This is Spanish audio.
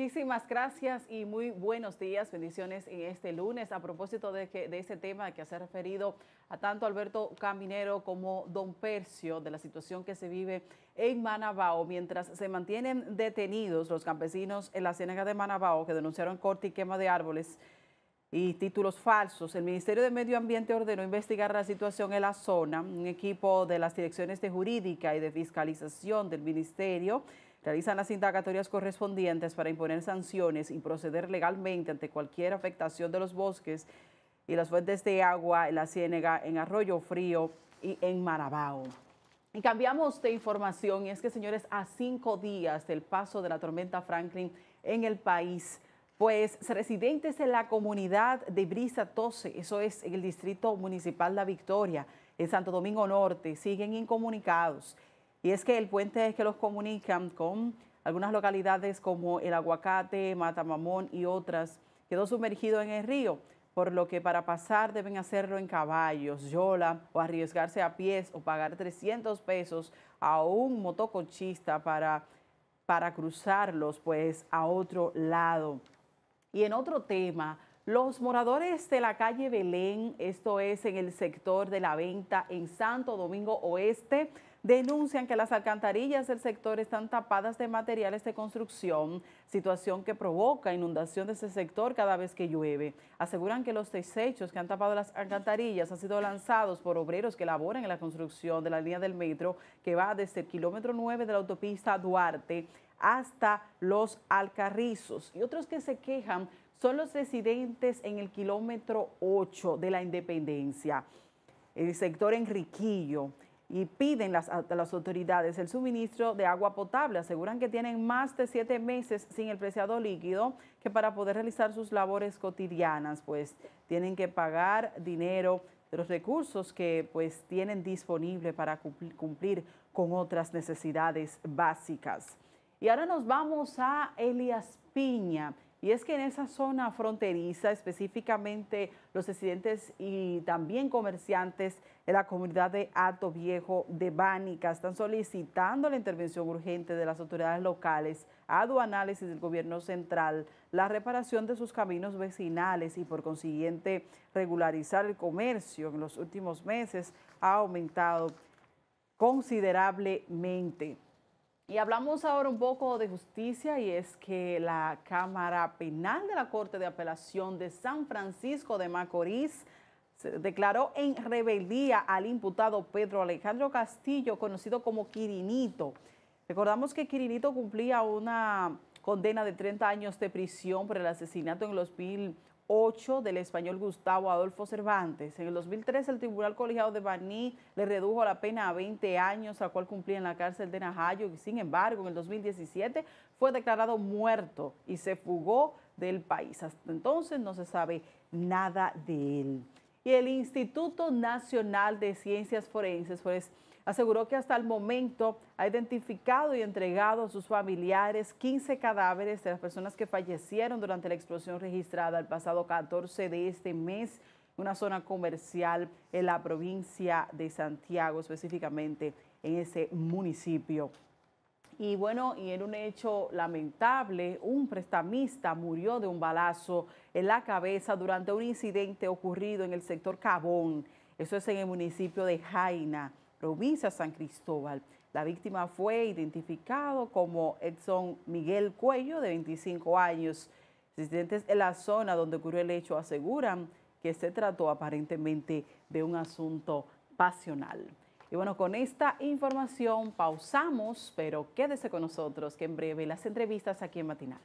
Muchísimas gracias y muy buenos días, bendiciones en este lunes. A propósito de, que, ese tema que se ha referido a tanto Alberto Caminero como Don Percio, de la situación que se vive en Manabao, mientras se mantienen detenidos los campesinos en la ciénaga de Manabao que denunciaron corte y quema de árboles y títulos falsos. El Ministerio de Medio Ambiente ordenó investigar la situación en la zona. Un equipo de las direcciones de jurídica y de fiscalización del ministerio realizan las indagatorias correspondientes para imponer sanciones y proceder legalmente ante cualquier afectación de los bosques y las fuentes de agua en la Ciénaga, en Arroyo Frío y en Marabao. Y cambiamos de información, y es que, señores, a cinco días del paso de la tormenta Franklin en el país, pues residentes de la comunidad de Brisa 12, eso es el Distrito Municipal La Victoria, en Santo Domingo Norte, siguen incomunicados. Y es que el puente es que los comunican con algunas localidades como El Aguacate, Matamamón y otras quedó sumergido en el río, por lo que para pasar deben hacerlo en caballos, yola o arriesgarse a pies o pagar 300 pesos a un motocochista para, para cruzarlos pues a otro lado. Y en otro tema, los moradores de la calle Belén, esto es en el sector de la venta en Santo Domingo Oeste, denuncian que las alcantarillas del sector están tapadas de materiales de construcción, situación que provoca inundación de ese sector cada vez que llueve. Aseguran que los desechos que han tapado las alcantarillas han sido lanzados por obreros que laboran en la construcción de la línea del metro que va desde el kilómetro 9 de la autopista Duarte hasta los Alcarrizos y otros que se quejan son los residentes en el kilómetro 8 de la Independencia, el sector Enriquillo, y piden las, a las autoridades el suministro de agua potable. Aseguran que tienen más de siete meses sin el preciado líquido que para poder realizar sus labores cotidianas, pues tienen que pagar dinero de los recursos que pues tienen disponible para cumplir con otras necesidades básicas. Y ahora nos vamos a Elias Piña. Y es que en esa zona fronteriza, específicamente los residentes y también comerciantes de la comunidad de Hato Viejo de Bánica, están solicitando la intervención urgente de las autoridades locales, aduanales y del gobierno central, la reparación de sus caminos vecinales y por consiguiente regularizar el comercio en los últimos meses ha aumentado considerablemente. Y hablamos ahora un poco de justicia y es que la Cámara Penal de la Corte de Apelación de San Francisco de Macorís declaró en rebeldía al imputado Pedro Alejandro Castillo, conocido como Quirinito. Recordamos que Quirinito cumplía una condena de 30 años de prisión por el asesinato en los 2000 8 del español Gustavo Adolfo Cervantes. En el 2013, el Tribunal Colegiado de Baní le redujo la pena a 20 años, la cual cumplía en la cárcel de Najayo sin embargo en el 2017 fue declarado muerto y se fugó del país. Hasta entonces no se sabe nada de él y el Instituto Nacional de Ciencias Forenses, pues aseguró que hasta el momento ha identificado y entregado a sus familiares 15 cadáveres de las personas que fallecieron durante la explosión registrada el pasado 14 de este mes en una zona comercial en la provincia de Santiago, específicamente en ese municipio. Y bueno, y en un hecho lamentable, un prestamista murió de un balazo en la cabeza durante un incidente ocurrido en el sector Cabón. Eso es en el municipio de Jaina, provincia San Cristóbal. La víctima fue identificado como Edson Miguel Cuello, de 25 años. Residentes en la zona donde ocurrió el hecho aseguran que se trató aparentemente de un asunto pasional. Y bueno, con esta información pausamos, pero quédese con nosotros que en breve las entrevistas aquí en Matinal.